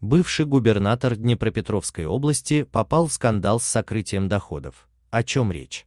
бывший губернатор Днепропетровской области попал в скандал с сокрытием доходов. О чем речь?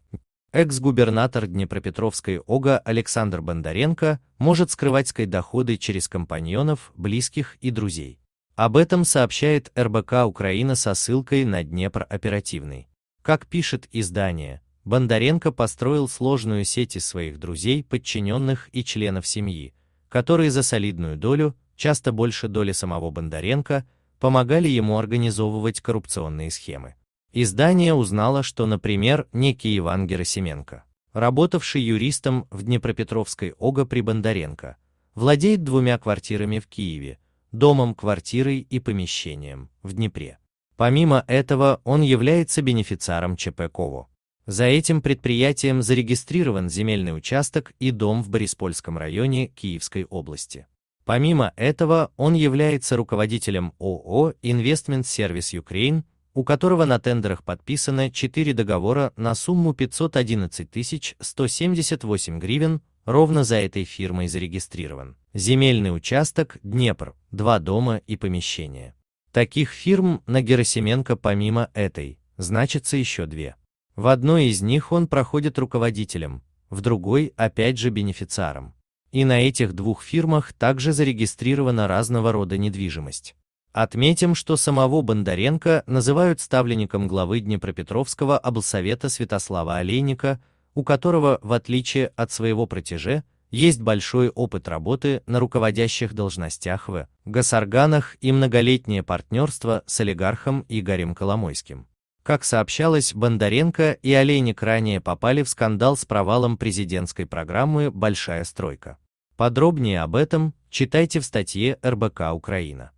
Экс-губернатор Днепропетровской ОГА Александр Бондаренко может скрывать свои доходы через компаньонов, близких и друзей. Об этом сообщает РБК Украина со ссылкой на Днепр оперативный. Как пишет издание, Бондаренко построил сложную сеть из своих друзей, подчиненных и членов семьи, которые за солидную долю, часто больше доли самого Бондаренко, помогали ему организовывать коррупционные схемы. Издание узнало, что, например, некий Иван Герасименко, работавший юристом в Днепропетровской ОГА при Бондаренко, владеет двумя квартирами в Киеве, домом, квартирой и помещением в Днепре. Помимо этого, он является бенефициаром ЧПКово. За этим предприятием зарегистрирован земельный участок и дом в Бориспольском районе Киевской области. Помимо этого, он является руководителем ООО Investment Service Ukraine, у которого на тендерах подписано 4 договора на сумму 511 178 гривен, ровно за этой фирмой зарегистрирован. Земельный участок Днепр, два дома и помещение. Таких фирм на Герасименко помимо этой, значится еще две. В одной из них он проходит руководителем, в другой опять же бенефициаром. И на этих двух фирмах также зарегистрирована разного рода недвижимость. Отметим, что самого Бондаренко называют ставленником главы Днепропетровского облсовета Святослава Олейника, у которого, в отличие от своего протеже, есть большой опыт работы на руководящих должностях в госорганах и многолетнее партнерство с олигархом Игорем Коломойским. Как сообщалось, Бондаренко и Олейник ранее попали в скандал с провалом президентской программы «Большая стройка». Подробнее об этом читайте в статье РБК Украина.